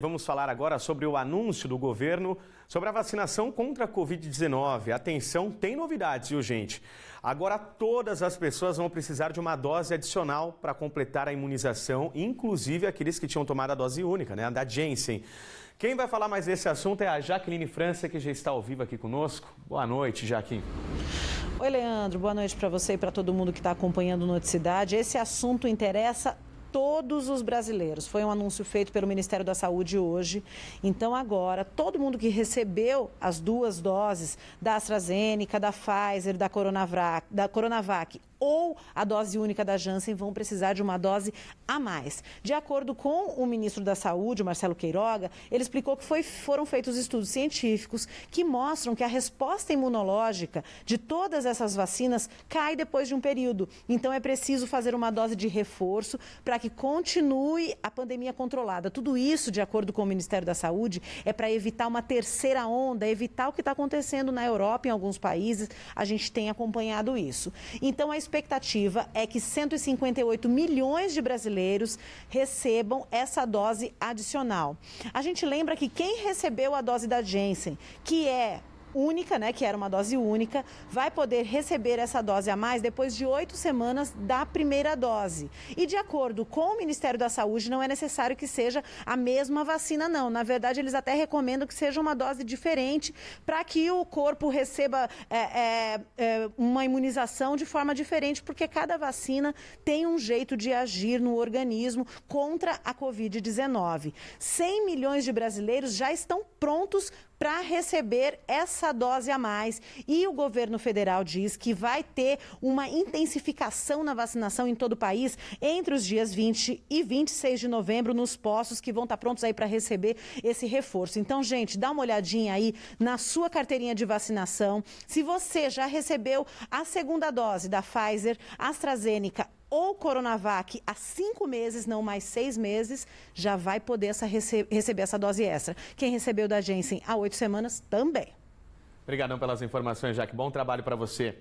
Vamos falar agora sobre o anúncio do governo sobre a vacinação contra a Covid-19. Atenção, tem novidades, viu, gente? Agora todas as pessoas vão precisar de uma dose adicional para completar a imunização, inclusive aqueles que tinham tomado a dose única, né? A da Janssen. Quem vai falar mais desse assunto é a Jaqueline França, que já está ao vivo aqui conosco. Boa noite, Jaqueline. Oi, Leandro. Boa noite para você e para todo mundo que está acompanhando Noticidade. Esse assunto interessa todos os brasileiros. Foi um anúncio feito pelo Ministério da Saúde hoje. Então, agora, todo mundo que recebeu as duas doses da AstraZeneca, da Pfizer, da Coronavac, da Coronavac ou a dose única da Janssen vão precisar de uma dose a mais. De acordo com o ministro da Saúde, Marcelo Queiroga, ele explicou que foi, foram feitos estudos científicos que mostram que a resposta imunológica de todas essas vacinas cai depois de um período. Então é preciso fazer uma dose de reforço para que continue a pandemia controlada. Tudo isso, de acordo com o Ministério da Saúde, é para evitar uma terceira onda, evitar o que está acontecendo na Europa, em alguns países. A gente tem acompanhado isso. Então, a expectativa é que 158 milhões de brasileiros recebam essa dose adicional. A gente lembra que quem recebeu a dose da Janssen, que é única, né, que era uma dose única, vai poder receber essa dose a mais depois de oito semanas da primeira dose. E de acordo com o Ministério da Saúde, não é necessário que seja a mesma vacina, não. Na verdade, eles até recomendam que seja uma dose diferente para que o corpo receba é, é, é uma imunização de forma diferente, porque cada vacina tem um jeito de agir no organismo contra a Covid-19. 100 milhões de brasileiros já estão prontos para receber essa dose a mais. E o governo federal diz que vai ter uma intensificação na vacinação em todo o país entre os dias 20 e 26 de novembro nos postos que vão estar tá prontos aí para receber esse reforço. Então, gente, dá uma olhadinha aí na sua carteirinha de vacinação. Se você já recebeu a segunda dose da Pfizer, AstraZeneca ou Coronavac há cinco meses, não mais seis meses, já vai poder essa rece receber essa dose extra. Quem recebeu da Janssen há oito semanas também. Obrigadão pelas informações, Jaque. Bom trabalho para você.